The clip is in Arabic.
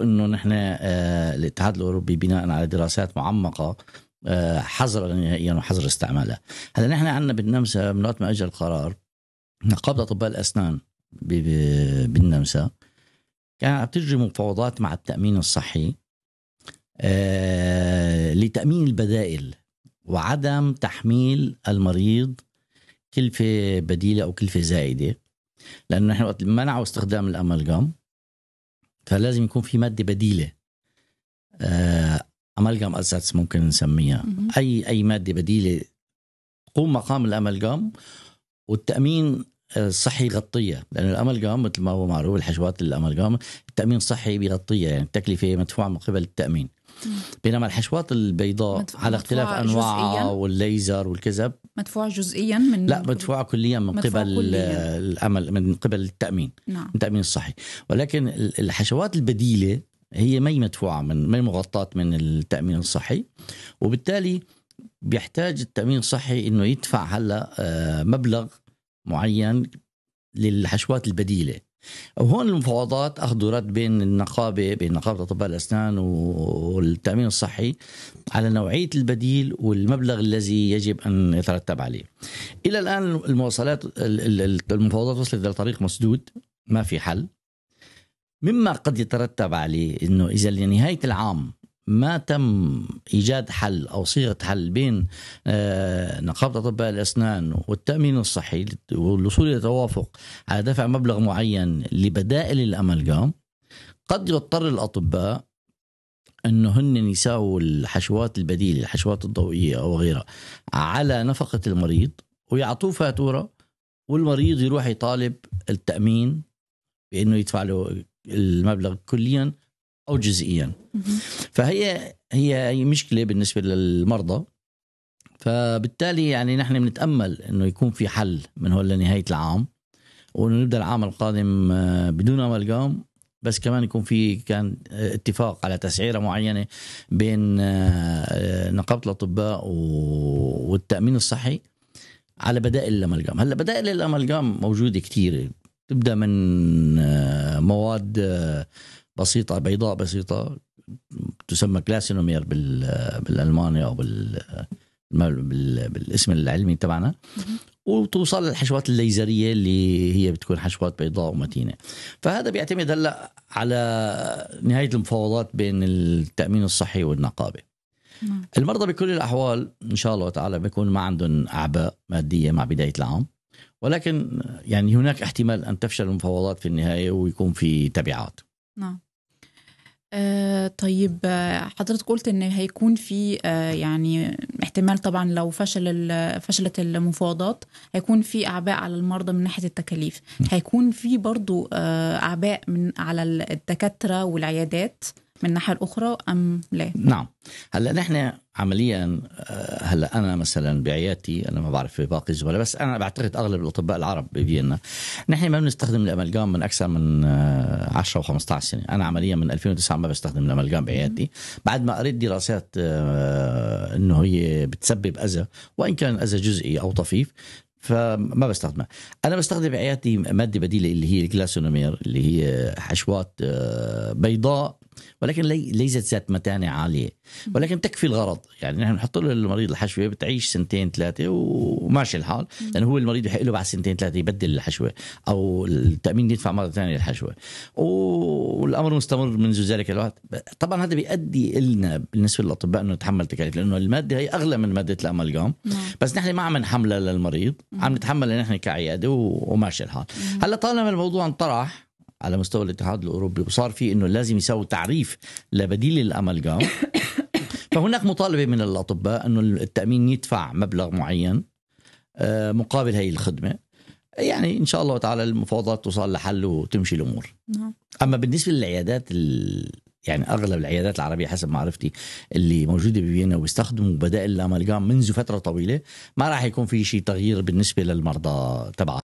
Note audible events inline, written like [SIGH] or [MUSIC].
انه نحن آه، الاتحاد الاوروبي بناء على دراسات معمقه آه، حظر نهائيا وحظر استعمالها هلا نحن عندنا بالنمسا من وقت ما اجى القرار نقابه اطباء الاسنان بالنمسا كان عم تجري مفاوضات مع التامين الصحي آه، لتامين البدائل وعدم تحميل المريض كلفه بديله او كلفه زائده لانه نحن وقت منعوا استخدام الامالجام فلازم يكون في ماده بديله آه، امالجام اساتس ممكن نسميها اي اي ماده بديله تقوم مقام الامالجام والتامين الصحي آه، يغطيها لانه الامالجام مثل ما هو معروف الحشوات الامالجام التامين الصحي بيغطيها يعني التكلفه مدفوعه من قبل التامين بينما الحشوات البيضاء على اختلاف انواعها والليزر والكذب مدفوع جزئيا من لا مدفوع كليا من مدفوع قبل كلياً. الامل من قبل التامين نعم. التامين الصحي ولكن الحشوات البديله هي ما مدفوعه من ما مغطاه من التامين الصحي وبالتالي بيحتاج التامين الصحي انه يدفع هلا آه، مبلغ معين للحشوات البديله وهون المفاوضات اخذوا رد بين النقابه بين نقابه اطباء الاسنان والتامين الصحي على نوعيه البديل والمبلغ الذي يجب ان يترتب عليه. الى الان المواصلات المفاوضات وصلت الى طريق مسدود ما في حل مما قد يترتب عليه انه اذا لنهايه العام ما تم ايجاد حل او صيغه حل بين آه، نقابه اطباء الاسنان والتامين الصحي والوصول الى توافق على دفع مبلغ معين لبدائل الامالغام قد يضطر الاطباء انه هن يساووا الحشوات البديله الحشوات الضوئيه او غيرها على نفقه المريض ويعطوه فاتوره والمريض يروح يطالب التامين بانه يدفع له المبلغ كليا او جزئيا فهي هي مشكله بالنسبه للمرضى فبالتالي يعني نحن بنتامل انه يكون في حل من هون لنهايه العام وانه نبدا العام القادم آه، بدون امالجام بس كمان يكون في كان اتفاق على تسعيره معينه بين آه، آه، نقابه الاطباء والتامين الصحي على بدائل الامالجام، هلا بدائل الامالجام موجوده كثيره تبدا من مواد بسيطة بيضاء بسيطة تسمى كلاسينومير بالألماني أو بال بالاسم العلمي تبعنا وتوصل للحشوات الليزريه اللي هي بتكون حشوات بيضاء ومتينه فهذا بيعتمد هلا على نهايه المفاوضات بين التامين الصحي والنقابه نعم. المرضى بكل الاحوال ان شاء الله تعالى بيكون ما عندهم اعباء ماديه مع بدايه العام ولكن يعني هناك احتمال ان تفشل المفاوضات في النهايه ويكون في تبعات نعم آه طيب آه، حضرتك قلت ان هيكون في آه يعني احتمال طبعا لو فشل فشلت المفاوضات هيكون في اعباء على المرضى من ناحيه التكاليف هيكون في برضو آه اعباء من على الدكاتره والعيادات من الناحيه الاخرى ام لا؟ نعم هلا نحن عمليا آه، هلا انا مثلا بعيادتي انا ما بعرف في باقي الزملاء بس انا بعتقد اغلب الاطباء العرب بفيينا نحن ما بنستخدم الاملجام من اكثر من 10 آه، و15 سنه انا عمليا من 2009 ما بستخدم الاملجام بعيادتي بعد ما قريت دراسات آه، انه هي بتسبب اذى وان كان اذى جزئي او طفيف فما بستخدمها انا بستخدم بعيادتي ماده بديله اللي هي الجلاسونومير اللي هي حشوات بيضاء ولكن لي ليست ذات متانه عاليه ولكن تكفي الغرض يعني نحن نحط له المريض الحشوه بتعيش سنتين ثلاثه وماشي الحال لانه هو المريض بحق له بعد سنتين ثلاثه يبدل الحشوه او التامين يدفع مره ثانيه الحشوه والامر مستمر منذ ذلك الوقت طبعا هذا بيؤدي لنا بالنسبه للاطباء انه نتحمل تكاليف لانه الماده هي اغلى من ماده الامالجام نعم. بس نحن ما عم نحملها للمريض عم نتحملها نحن كعياده وماشي الحال هلا طالما الموضوع انطرح على مستوى الاتحاد الاوروبي وصار في انه لازم يسوي تعريف لبديل الامالجام [COUGHS] فهناك مطالبه من الاطباء انه التامين يدفع مبلغ معين آه، مقابل هي الخدمه يعني ان شاء الله تعالى المفاوضات توصل لحل وتمشي الامور نعم. اما بالنسبه للعيادات يعني اغلب العيادات العربيه حسب معرفتي اللي موجوده بفيينا وبيستخدموا بدائل الامالجام منذ فتره طويله ما راح يكون في شيء تغيير بالنسبه للمرضى تبعها